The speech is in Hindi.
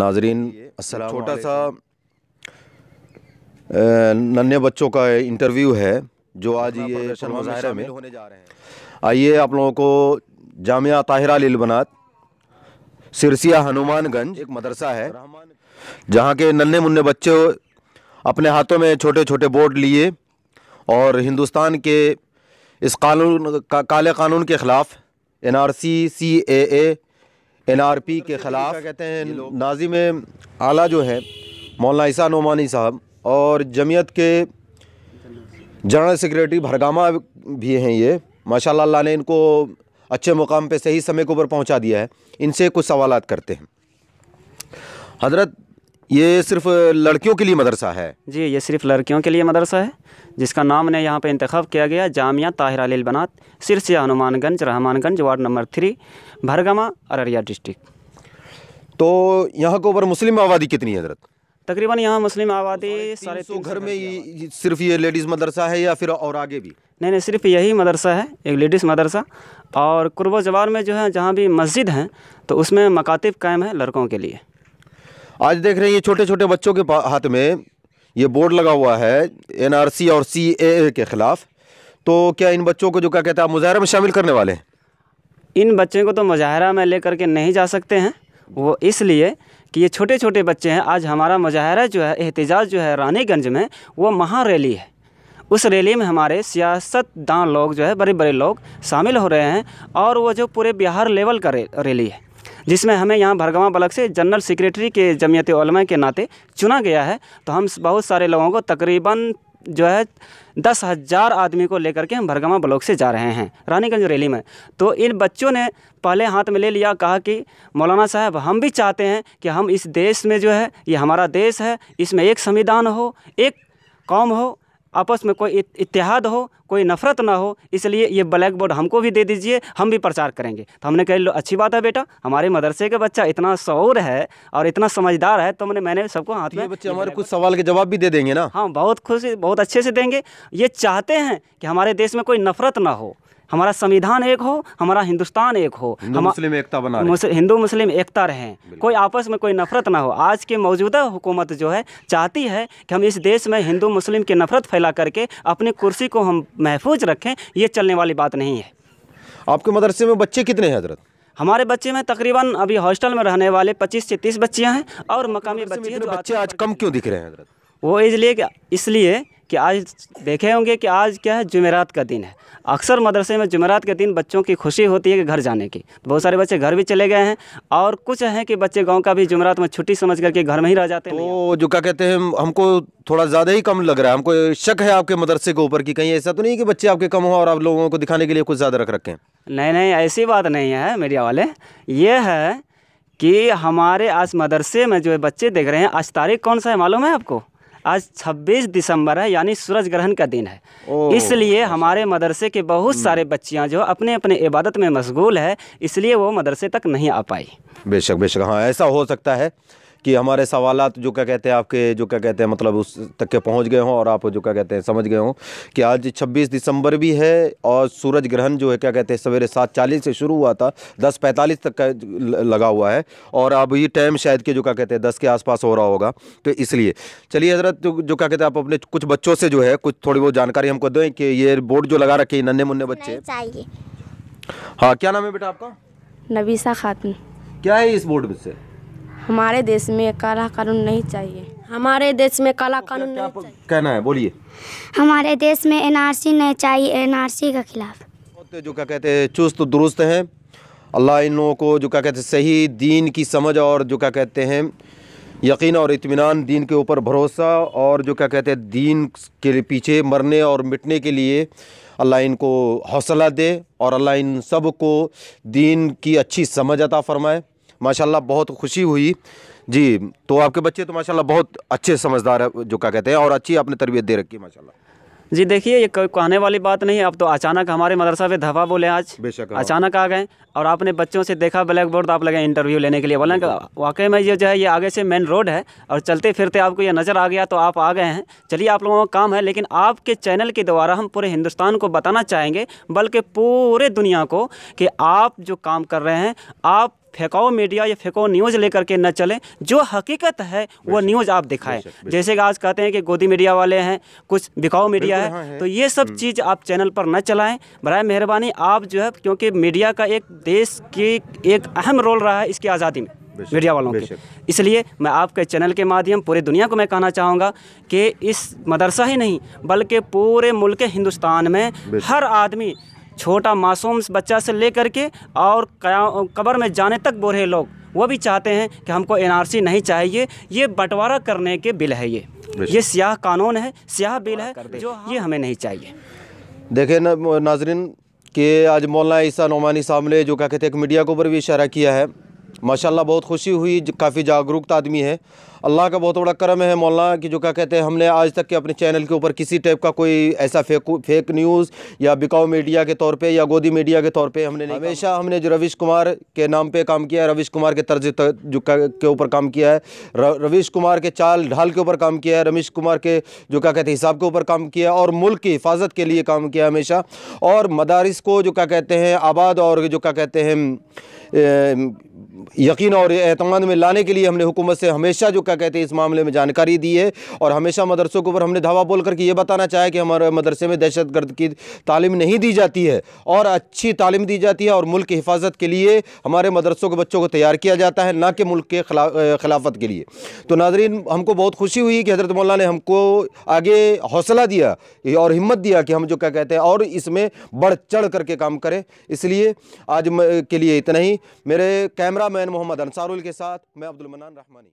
नाजरीन छोटा सा नन्हे बच्चों का इंटरव्यू है जो आज ये मुजाहरे में होने जा रहे हैं आइए आप लोगों को जामिया ताहिरा बनात सिरसिया हनुमानगंज एक मदरसा है जहाँ के नन्हे मुन्ने बच्चे अपने हाथों में छोटे छोटे बोर्ड लिए और हिंदुस्तान के इस कानून का, काले कानून के ख़िलाफ़ N R C C A A N R P के ख़िलाफ़ कहते हैं नाजिम आला जो है मौलाना ईसा नोमानी साहब और जमीयत के जनरल सेक्रेटरी भरगामा भी हैं ये माशाल्लाह ने इनको अच्छे मुकाम पे सही समय के ऊपर पहुंचा दिया है इनसे कुछ सवाल करते हैं हजरत ये सिर्फ लड़कियों के लिए मदरसा है जी ये सिर्फ लड़कियों के लिए मदरसा है जिसका नाम ने यहाँ पर इंतखब किया गया Jamia Tahir Ali Banat Sirsiya Hanumanganj Rahmanganj ward number three Bhargama Araria district तो यहाँ के ऊपर मुस्लिम आबादी कितनी है हजरत तकरीबन यहाँ मुस्लिम आबादी सारे सौ घर में सिर्फ ये लेडीज़ मदरसा है या फिर और आगे भी नहीं नहीं सिर्फ यही मदरसा है एक लेडीज़ मदरसा और कुर्ब जवार में जो है जहाँ भी मस्जिद हैं तो उसमें मकातब कायम है लड़कों के लिए आज देख रहे हैं ये छोटे छोटे बच्चों के हाथ में ये बोर्ड लगा हुआ है एनआरसी और सी ए के ख़िलाफ़ तो क्या इन बच्चों को जो क्या कहता है मुजाहरा में शामिल करने वाले हैं इन बच्चे को तो मुजाहरा में ले के नहीं जा सकते हैं वो इसलिए कि ये छोटे छोटे बच्चे हैं आज हमारा मुजाहरा जो है एहतजाज जो है रानीगंज में वो महारैली है उस रैली में हमारे सियासतदान लोग जो है बड़े बड़े लोग शामिल हो रहे हैं और वो जो पूरे बिहार लेवल का रैली है जिसमें हमें यहाँ भरगवा बलक से जनरल सेक्रेटरी के जमीयत उलमा के नाते चुना गया है तो हम बहुत सारे लोगों को तकरीबन जो है दस हज़ार आदमी को लेकर के हम भरगमा ब्लॉक से जा रहे हैं रानीगंज रैली में तो इन बच्चों ने पहले हाथ में ले लिया कहा कि मौलाना साहब हम भी चाहते हैं कि हम इस देश में जो है ये हमारा देश है इसमें एक संविधान हो एक कौम हो आपस में कोई इतिहाद हो कोई नफ़रत ना हो इसलिए ये ब्लैक बोर्ड हमको भी दे दीजिए हम भी प्रचार करेंगे तो हमने कह लो अच्छी बात है बेटा हमारे मदरसे का बच्चा इतना शौर है और इतना समझदार है तो मैंने मैंने सबको हाथ तो में बच्चे हमारे कुछ सवाल के जवाब भी दे देंगे ना हाँ बहुत खुशी बहुत अच्छे से देंगे ये चाहते हैं कि हमारे देश में कोई नफ़रत ना हो हमारा संविधान एक हो हमारा हिंदुस्तान एक हो हम मुस्लिम एकता बना हिंदू मुस्लिम एकता रहें कोई आपस में कोई नफरत ना हो आज की मौजूदा हुकूमत जो है चाहती है कि हम इस देश में हिंदू मुस्लिम की नफरत फैला करके अपनी कुर्सी को हम महफूज रखें ये चलने वाली बात नहीं है आपके मदरसे में बच्चे कितने हैं हजरत हमारे बच्चे में तकरीबन अभी हॉस्टल में रहने वाले 25 से 30 बच्चियां हैं और मकामी बच्चे बच्चे आज कम क्यों दिख रहे हैं वो इसलिए इसलिए कि आज देखे होंगे कि आज क्या है जुमेरात का दिन है अक्सर मदरसे में जुमेरात के दिन बच्चों की खुशी होती है कि घर जाने की तो बहुत सारे बच्चे घर भी चले गए हैं और कुछ हैं कि बच्चे गांव का भी जुमेरात में छुट्टी समझ करके घर में ही रह जाते हैं तो जो क्या कहते हैं हमको थोड़ा ज़्यादा ही कम लग रहा है हमको शक है आपके मदरसे के ऊपर कि कहीं ऐसा तो नहीं कि बच्चे आपके कम हो और आप लोगों को दिखाने के लिए कुछ ज़्यादा रख रखें नहीं नहीं ऐसी बात नहीं है मीडिया वाले ये है कि हमारे आज मदरसे में जो बच्चे देख रहे हैं आज तारीख कौन सा है मालूम है आपको आज 26 दिसंबर है यानी सूरज ग्रहण का दिन है इसलिए हमारे मदरसे के बहुत हम्म। सारे बच्चियाँ जो अपने अपने इबादत में मशगूल है इसलिए वो मदरसे तक नहीं आ पाई बेशक बेशक हाँ ऐसा हो सकता है कि हमारे सवाल जो क्या कहते हैं आपके जो क्या कहते हैं मतलब उस तक के पहुँच गए हों और आप जो क्या कहते हैं समझ गए हों कि आज छब्बीस दिसंबर भी है और सूरज ग्रहण जो है क्या कहते हैं सवेरे सात चालीस से शुरू हुआ था दस पैंतालीस तक का लगा हुआ है और अब ये टाइम शायद के जो क्या कहते हैं दस के आसपास हो रहा होगा तो इसलिए चलिए हजरत जो क्या कहते हैं आप अपने कुछ बच्चों से जो है कुछ थोड़ी बहुत जानकारी हमको दें कि ये बोर्ड जो लगा रखे नन्हे मुन्ने बच्चे हाँ क्या नाम है बेटा आपका नबीसा खातून क्या है इस बोर्ड से हमारे देश में काला कानून नहीं चाहिए हमारे देश में काला कानून नहीं चाहिए कहना है बोलिए हमारे देश में एनआरसी नहीं चाहिए एनआरसी के खिलाफ जो क्या कहते हैं चुस्त तो दुरुस्त हैं अल्लाह इन लोगों को जो क्या कहते हैं सही दीन की समझ और जो क्या कहते हैं यकीन और इतमान दीन के ऊपर भरोसा और जो क्या कहते हैं दीन के पीछे मरने और मिटने के लिए अल्लाह इनको हौसला दे और अल्लाह इन सब को दीन की अच्छी समझ अता फ़रमाए माशाल्लाह बहुत खुशी हुई जी तो आपके बच्चे तो माशाल्लाह बहुत अच्छे समझदार है जो क्या कहते हैं और अच्छी आपने तरबियत दे रखी है माशाल्लाह जी देखिए ये कोई कहने वाली बात नहीं अब तो अचानक हमारे मदरसा पे धवा बोले आज बेशक हाँ। अचानक आ गए और आपने बच्चों से देखा ब्लैक बोर्ड आप लगे इंटरव्यू लेने के लिए बोला वाकई में ये जो है ये आगे से मेन रोड है और चलते फिरते आपको ये नज़र आ गया तो आप आ गए हैं चलिए आप लोगों का काम है लेकिन आपके चैनल के द्वारा हम पूरे हिंदुस्तान को बताना चाहेंगे बल्कि पूरे दुनिया को कि आप जो काम कर रहे हैं आप फेंकाओ मीडिया या फेकाओ न्यूज़ लेकर के न चलें जो हकीकत है वो न्यूज़ आप दिखाएं जैसे कि आज कहते हैं कि गोदी मीडिया वाले हैं कुछ बिकाओ मीडिया है, हाँ है तो ये सब हम्म। चीज़ आप चैनल पर न चलाएं बर मेहरबानी आप जो है क्योंकि मीडिया का एक देश के एक अहम रोल रहा है इसकी आज़ादी में मीडिया वालों के इसलिए मैं आपके चैनल के माध्यम पूरी दुनिया को मैं कहना चाहूँगा कि इस मदरसा ही नहीं बल्कि पूरे मुल्क हिंदुस्तान में हर आदमी छोटा मासूम बच्चा से ले करके और कबर में जाने तक बूढ़े लोग वो भी चाहते हैं कि हमको एनआरसी नहीं चाहिए ये बंटवारा करने के बिल है ये ये स्याह कानून है स्याह बिल है जो ये हमें नहीं चाहिए देखिए ना नाजरीन कि आज मौलाना ईसा नोमानी साहब ने जो क्या कहते हैं मीडिया के ऊपर भी इशारा किया है माशाल्लाह बहुत खुशी हुई काफ़ी जागरूकता आदमी है अल्लाह का बहुत बड़ा करम है मौलाना कि जो क्या कहते हैं हमने आज तक के अपने चैनल के ऊपर किसी टाइप का कोई ऐसा फेक फेक न्यूज़ या बिकाऊ मीडिया के तौर पर या गोदी मीडिया के तौर पर हमने हमेशा हमने जो रविश कुमार के नाम पर काम किया है रविश कुमार के तर्ज जो के ऊपर काम किया है रविश कुमार के चाल ढाल के ऊपर काम किया है रमेश कुमार के जो क्या कहते हैं हिसाब के ऊपर काम किया और मुल्क की हिफाजत के लिए काम किया हमेशा और मदारस को जो क्या कहते हैं आबाद और जो क्या कहते हैं यकीन और अहतमान में लाने के लिए हमने हुकूमत से हमेशा जो क्या कहते हैं इस मामले में जानकारी दी है और हमेशा मदरसों के ऊपर हमने धावा बोल करके ये बताना चाहे कि हमारे मदरसे में दहशतगर्द की तालीम नहीं दी जाती है और अच्छी तालीम दी जाती है और मुल्क की हिफाजत के लिए हमारे मदरसों के बच्चों को तैयार किया जाता है ना कि मुल्क के खिलाफत के लिए तो नाजरीन हमको बहुत खुशी हुई कि हज़रत मौला ने हमको आगे हौसला दिया और हिम्मत दिया कि हम जो क्या कहते हैं और इसमें बढ़ चढ़ करके काम करें इसलिए आज के लिए इतना ही मेरे कैमरा मैन मोहम्मद अंसारुल के साथ मैं अब्दुल मनान रहमानी